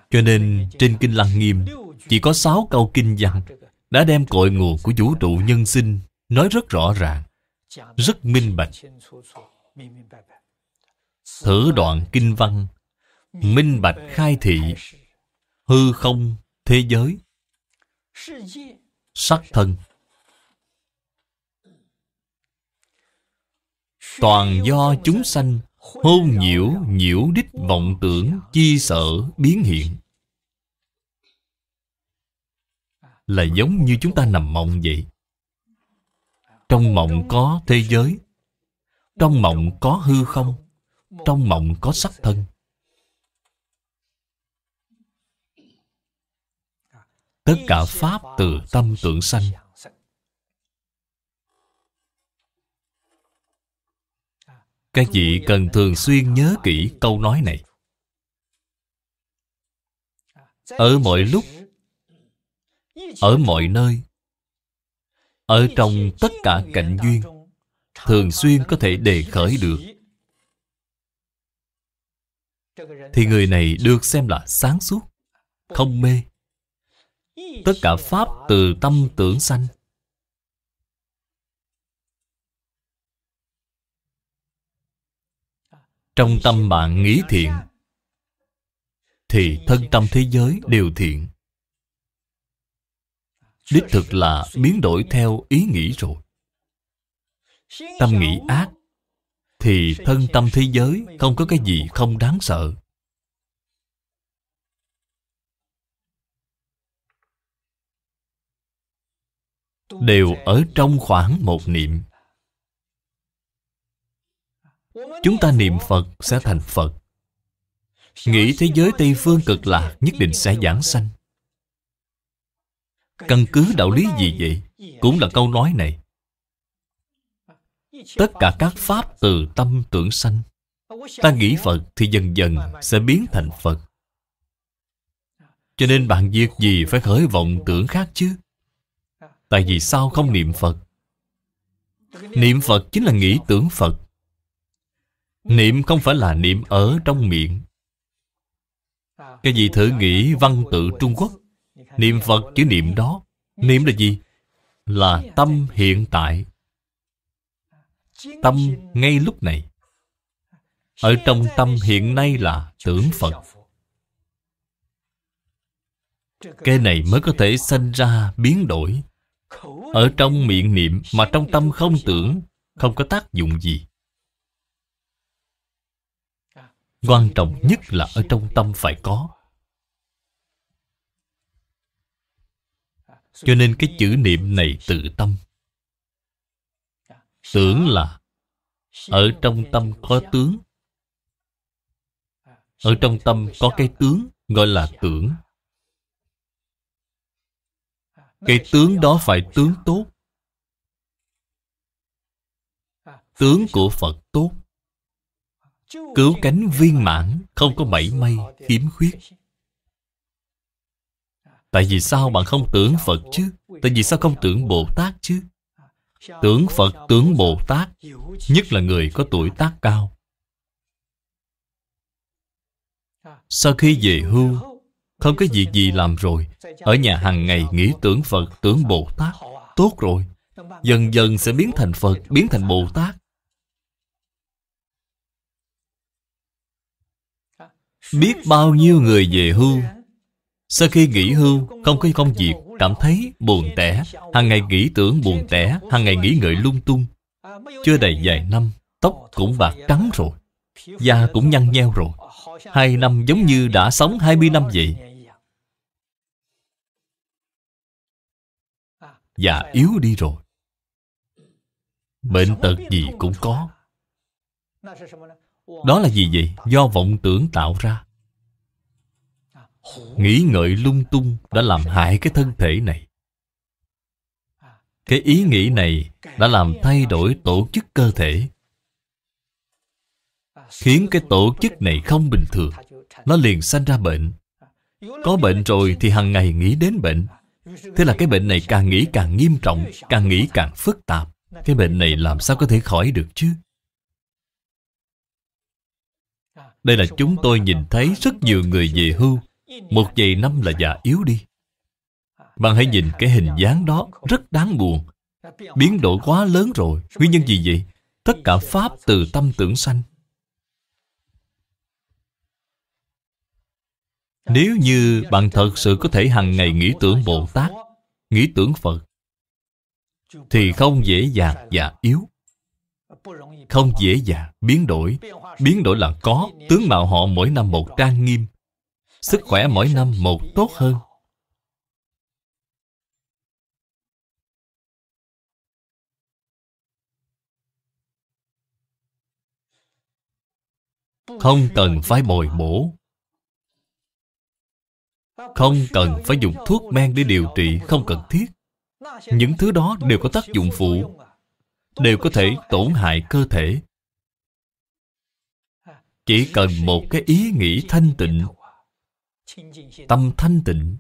Cho nên trên Kinh Lăng Nghiêm chỉ có sáu câu kinh văn Đã đem cội nguồn của vũ trụ nhân sinh Nói rất rõ ràng Rất minh bạch Thử đoạn kinh văn Minh bạch khai thị Hư không thế giới Sắc thân Toàn do chúng sanh Hôn nhiễu nhiễu đích vọng tưởng Chi sở biến hiện là giống như chúng ta nằm mộng vậy trong mộng có thế giới trong mộng có hư không trong mộng có sắc thân tất cả pháp từ tâm tưởng sanh các vị cần thường xuyên nhớ kỹ câu nói này ở mọi lúc ở mọi nơi ở trong tất cả cảnh duyên thường xuyên có thể đề khởi được thì người này được xem là sáng suốt không mê tất cả pháp từ tâm tưởng sanh trong tâm bạn nghĩ thiện thì thân tâm thế giới đều thiện Đích thực là biến đổi theo ý nghĩ rồi Tâm nghĩ ác Thì thân tâm thế giới không có cái gì không đáng sợ Đều ở trong khoảng một niệm Chúng ta niệm Phật sẽ thành Phật Nghĩ thế giới Tây Phương cực lạc nhất định sẽ giảng sanh Căn cứ đạo lý gì vậy? Cũng là câu nói này Tất cả các pháp từ tâm tưởng sanh Ta nghĩ Phật thì dần dần sẽ biến thành Phật Cho nên bạn việc gì phải khởi vọng tưởng khác chứ Tại vì sao không niệm Phật Niệm Phật chính là nghĩ tưởng Phật Niệm không phải là niệm ở trong miệng Cái gì thử nghĩ văn tự Trung Quốc Niệm Phật chữ niệm đó Niệm là gì? Là tâm hiện tại Tâm ngay lúc này Ở trong tâm hiện nay là tưởng Phật Cái này mới có thể sinh ra biến đổi Ở trong miệng niệm mà trong tâm không tưởng Không có tác dụng gì Quan trọng nhất là ở trong tâm phải có Cho nên cái chữ niệm này tự tâm Tưởng là Ở trong tâm có tướng Ở trong tâm có cái tướng Gọi là tưởng Cái tướng đó phải tướng tốt Tướng của Phật tốt Cứu cánh viên mãn Không có mảy may, khiếm khuyết Tại vì sao bạn không tưởng Phật chứ? Tại vì sao không tưởng Bồ Tát chứ? Tưởng Phật, tưởng Bồ Tát Nhất là người có tuổi tác cao Sau khi về hưu Không có việc gì làm rồi Ở nhà hàng ngày nghĩ tưởng Phật, tưởng Bồ Tát Tốt rồi Dần dần sẽ biến thành Phật, biến thành Bồ Tát Biết bao nhiêu người về hưu sau khi nghỉ hưu Không có công việc Cảm thấy buồn tẻ hàng ngày nghĩ tưởng buồn tẻ hàng ngày nghĩ ngợi lung tung Chưa đầy vài năm Tóc cũng bạc trắng rồi Da cũng nhăn nheo rồi Hai năm giống như đã sống 20 năm vậy Già yếu đi rồi Bệnh tật gì cũng có Đó là gì vậy? Do vọng tưởng tạo ra Nghĩ ngợi lung tung đã làm hại cái thân thể này Cái ý nghĩ này đã làm thay đổi tổ chức cơ thể Khiến cái tổ chức này không bình thường Nó liền sanh ra bệnh Có bệnh rồi thì hàng ngày nghĩ đến bệnh Thế là cái bệnh này càng nghĩ càng nghiêm trọng Càng nghĩ càng phức tạp Cái bệnh này làm sao có thể khỏi được chứ Đây là chúng tôi nhìn thấy rất nhiều người về hưu một vài năm là già yếu đi bạn hãy nhìn cái hình dáng đó rất đáng buồn biến đổi quá lớn rồi nguyên nhân gì vậy tất cả pháp từ tâm tưởng sanh nếu như bạn thật sự có thể hàng ngày nghĩ tưởng bồ tát nghĩ tưởng phật thì không dễ dàng già yếu không dễ dàng biến đổi biến đổi là có tướng mạo họ mỗi năm một trang nghiêm Sức khỏe mỗi năm một tốt hơn Không cần phải bồi bổ Không cần phải dùng thuốc men để điều trị không cần thiết Những thứ đó đều có tác dụng phụ Đều có thể tổn hại cơ thể Chỉ cần một cái ý nghĩ thanh tịnh tâm thanh tịnh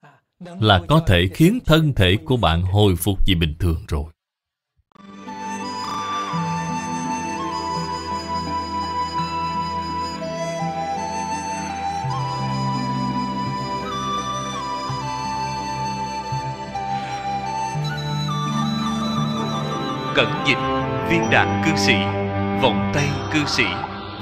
à, là có thể khiến thân thể của bạn hồi phục về bình thường rồi cẩn dịch viên đạn cư sĩ vòng tay cư sĩ